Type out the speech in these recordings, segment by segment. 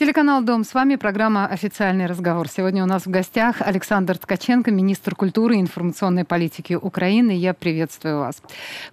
Телеканал «Дом» с вами, программа «Официальный разговор». Сегодня у нас в гостях Александр Ткаченко, министр культуры и информационной политики Украины. Я приветствую вас.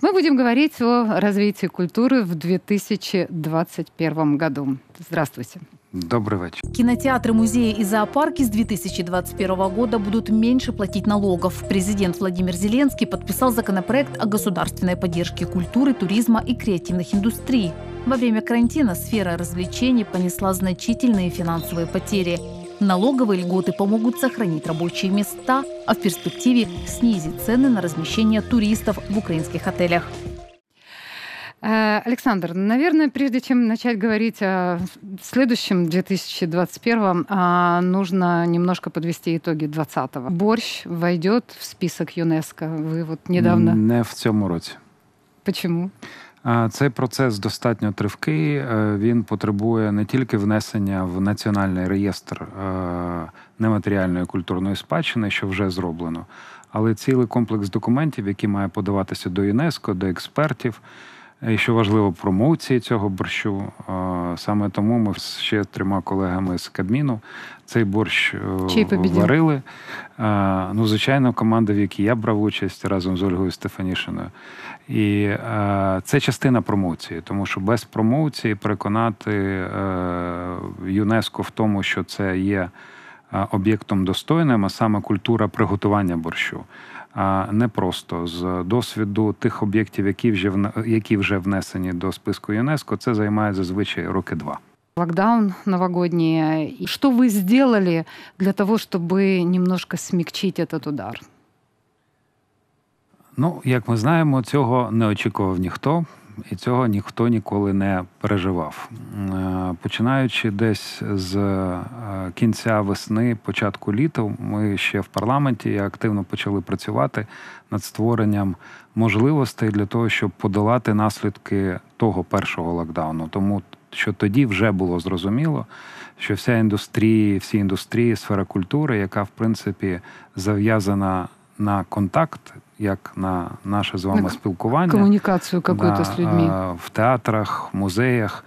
Мы будем говорить о развитии культуры в 2021 году. Здравствуйте. Добрый вечер. Кинотеатры, музеи и зоопарки с 2021 года будут меньше платить налогов. Президент Владимир Зеленский подписал законопроект о государственной поддержке культуры, туризма и креативных индустрий. Во время карантина сфера развлечений понесла значительные финансовые потери. Налоговые льготы помогут сохранить рабочие места, а в перспективе снизить цены на размещение туристов в украинских отелях. Э, Александр, наверное, прежде чем начать говорить о следующем 2021, а, нужно немножко подвести итоги 2020. Борщ войдет в список ЮНЕСКО. Вы вот недавно... Не в цьому році. Почему? Почему? Цей процес достатньо тривкий. Е, він потребує не тільки внесення в національний реєстр е, нематеріальної культурної спадщини, що вже зроблено, але цілий комплекс документів, які має подаватися до ЮНЕСКО, до експертів. І що важливо промоції цього борщу. Саме тому ми ще трьома колегами з Кабміну цей борщ е, варили. Ну, звичайно, команда, в якій я брав участь разом з Ольгою Стефанішиною. І е, це частина промоції, тому що без промоції переконати е, ЮНЕСКО в тому, що це є об'єктом достойним, а саме культура приготування борщу не просто з досвіду тих об'єктів, які вже які вже внесені до списку ЮНЕСКО. Це займає зазвичай роки два. локдаун новогодний. що ви сделали для того, чтобы немножко смягчить этот удар? Ну, як ми знаємо, цього не очікував ніхто і цього ніхто ніколи не переживав. Е, починаючи десь з е, кінця весни, початку літа, ми ще в парламенті активно почали працювати над створенням можливостей для того, щоб подолати наслідки того першого локдауну, тому що тоді вже було зрозуміло, що вся індустрія, всі індустрії, сфера культури, яка в принципі зав'язана на контакт, як на наше з вами на спілкування. Комунікацію какую-то з людьми. Е, в театрах, музеях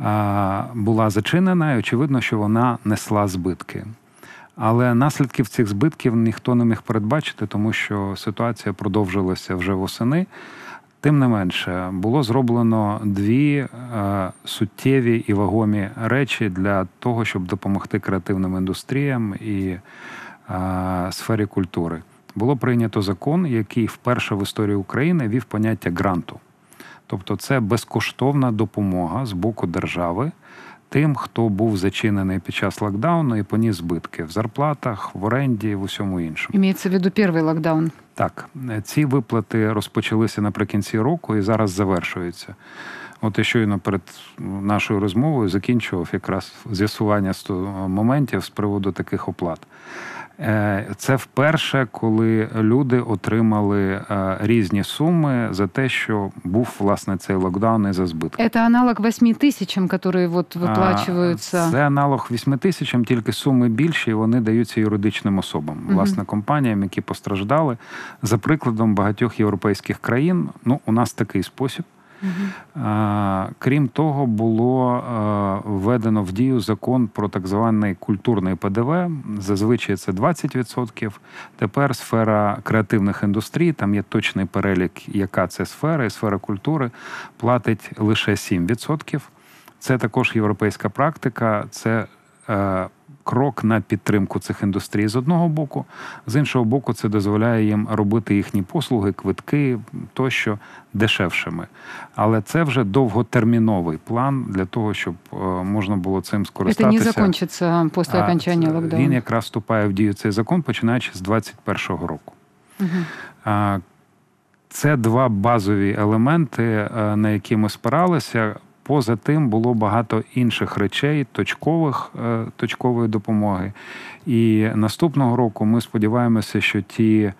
е, була зачинена, і очевидно, що вона несла збитки. Але наслідків цих збитків ніхто не міг передбачити, тому що ситуація продовжилася вже восени. Тим не менше, було зроблено дві е, суттєві і вагомі речі для того, щоб допомогти креативним індустріям і сфері культури було прийнято закон, який вперше в історії України вів поняття гранту. Тобто, це безкоштовна допомога з боку держави тим, хто був зачинений під час локдауну і поніс збитки в зарплатах, в оренді, в усьому іншому. Іміється в виду перший локдаун. Так, ці виплати розпочалися наприкінці року і зараз завершуються. От і щойно перед нашою розмовою закінчував якраз з'ясування моментів з приводу таких оплат. Е, це вперше, коли люди отримали е, різні суми за те, що був власне цей локдаун і за збитки. Це аналог 8 тисячам, які от виплачуються. Це аналог 8 тисячам, тільки суми більші, і вони даються юридичним особам, власне компаніям, які постраждали за прикладом багатьох європейських країн. Ну, у нас такий спосіб uh Крім того, було е, введено в дію закон про так званий культурний ПДВ. Зазвичай це 20%. Тепер сфера креативних індустрій, там є точний перелік, яка це сфера, і сфера культури платить лише 7%. Це також європейська практика. Це е, крок на підтримку цих індустрій з одного боку, з іншого боку, це дозволяє їм робити їхні послуги, квитки тощо дешевшими. Але це вже довготерміновий план для того, щоб е, можна було цим скористатися. Це не закінчиться після окончання е, локдауну? Він якраз вступає в дію цей закон, починаючи з 2021 року. Угу. Це два базові елементи, е, на які ми спиралися поза тим було багато інших речей, точкових е, точкової допомоги. І наступного року ми сподіваємося, що ті.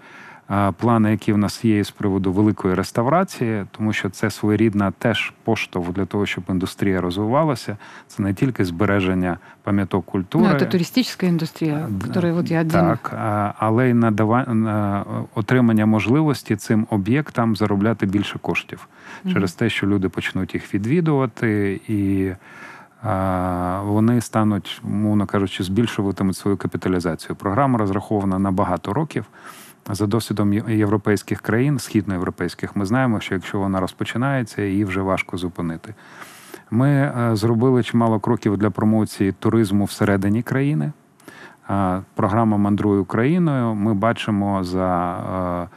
Е, плани, які в нас є з приводу великої реставрації, тому що це своєрідна теж поштовх для того, щоб індустрія розвивалася. Це не тільки збереження пам'яток культури, Ну, це туристична індустрія, е, яка от я один. так, е, але й надавання отримання можливості цим об'єктам заробляти більше коштів через те, що люди почнуть їх відвідувати і. Вони стануть, мовно кажучи, збільшуватимуть свою капіталізацію. Програма розрахована на багато років. За досвідом європейських країн, східноєвропейських, ми знаємо, що якщо вона розпочинається, її вже важко зупинити. Ми е, зробили чимало кроків для промоції туризму всередині країни. Програма Мандруй Україною. Ми бачимо за е,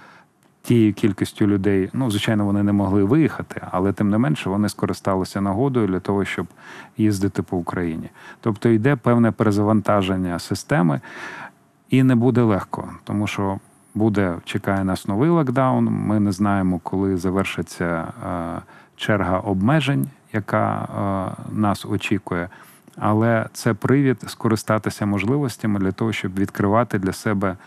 тією кількістю людей. Ну, звичайно, вони не могли виїхати, але тим не менше вони скористалися нагодою для того, щоб їздити по Україні. Тобто йде певне перезавантаження системи, і не буде легко, тому що буде, чекає нас новий локдаун. Ми не знаємо, коли завершиться е, черга обмежень, яка е, нас очікує. Але це привід скористатися можливостями для того, щоб відкривати для себе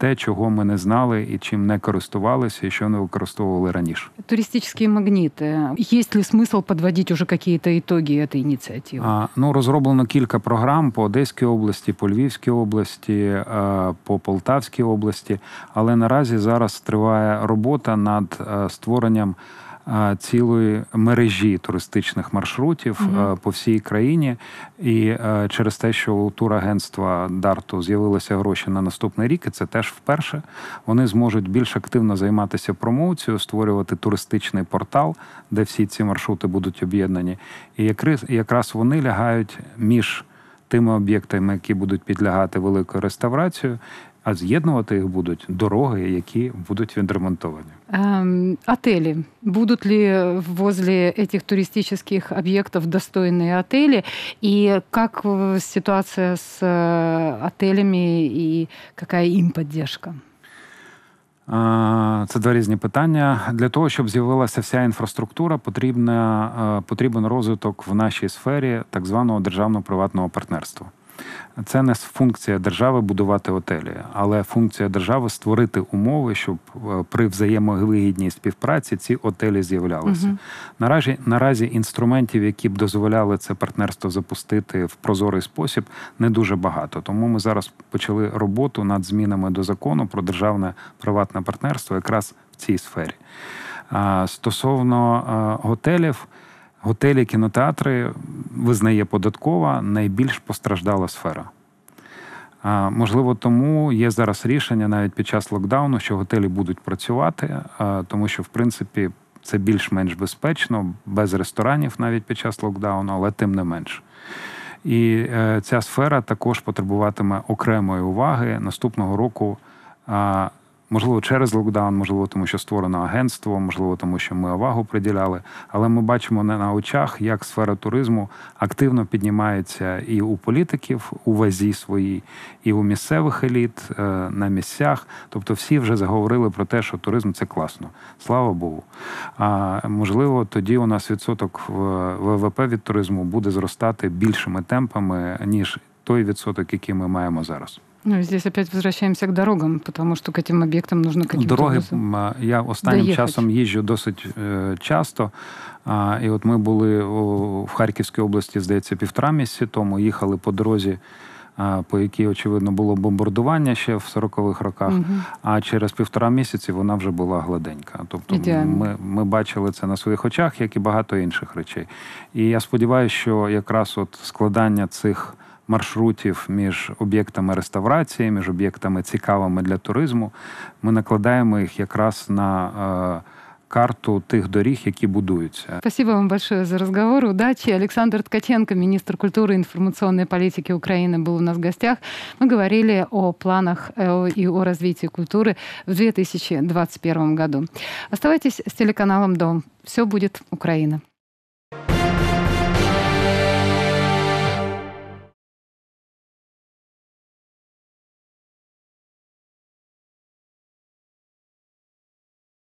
те, чого ми не знали і чим не користувалися, і що не використовували раніше. Туристичні магніти. Є ли смисл підводити уже якісь ітоги цієї ініціативи? А, Ну розроблено кілька програм по Одеській області, по Львівській області, е, по Полтавській області. Але наразі зараз триває робота над е, створенням. Е, цілої мережі туристичних маршрутів mm по всій країні. І е, через те, що у турагентства Дарту з'явилися гроші на наступний рік, і це теж вперше. Вони зможуть більш активно займатися промоцією, створювати туристичний портал, де всі ці маршрути будуть об'єднані. І якраз вони лягають між. Тими об'єктами, які будуть підлягати великою реставрацією, а з'єднувати їх будуть дороги, які будуть відремонтовані. Эм, ем, отели. Будуть ли возле цих туристичних объектов достойные отелі? І как э, ситуація з э, отелями і какая їм поддержка? Це два різні питання. Для того, щоб з'явилася вся інфраструктура, потрібна, е, потрібен розвиток в нашій сфері так званого державно-приватного партнерства. Це не функція держави будувати готелі, але функція держави створити умови, щоб е, при взаємовигідній співпраці ці отелі з'являлися. Угу. Наразі наразі інструментів, які б дозволяли це партнерство запустити в прозорий спосіб, не дуже багато. Тому ми зараз почали роботу над змінами до закону про державне приватне партнерство, якраз в цій сфері. Стосовно е, готелів. Готелі, кінотеатри визнає податкова найбільш постраждала сфера. Можливо, тому є зараз рішення навіть під час локдауну, що готелі будуть працювати, тому що в принципі це більш-менш безпечно, без ресторанів навіть під час локдауну, але тим не менш. І е, ця сфера також потребуватиме окремої уваги наступного року. Можливо, через локдаун, можливо, тому що створено агентство, можливо, тому що ми увагу приділяли. Але ми бачимо не на очах, як сфера туризму активно піднімається і у політиків у вазі своїй, і у місцевих еліт е, на місцях. Тобто, всі вже заговорили про те, що туризм це класно. Слава Богу. А можливо, тоді у нас відсоток ВВП від туризму буде зростати більшими темпами ніж той відсоток, який ми маємо зараз. Ну, здесь опять возвращаємося к дорогам, потому що к этим об'єктам нужно каким-то дороги. Образом я останнім доехать. часом їжджу досить е, часто. І от ми були в Харківській області, здається, півтора місяці тому їхали по дорозі. По якій очевидно було бомбардування ще в 40-х роках, угу. а через півтора місяці вона вже була гладенька. Тобто, ми ми бачили це на своїх очах, як і багато інших речей. І я сподіваюся, що якраз от складання цих маршрутів між об'єктами реставрації, між об'єктами цікавими для туризму. Ми накладаємо їх якраз на. Е, карту тих доріг, які будуються. Спасибо вам большое за розговор. Удачі Олександр Ткаченко, міністр культури і інформаційної політики України, був у нас в гостях. ми говорили о планах і э, о развитии культури в 2021 году. Оставайтесь з телеканалом «Дом». Все буде Україна.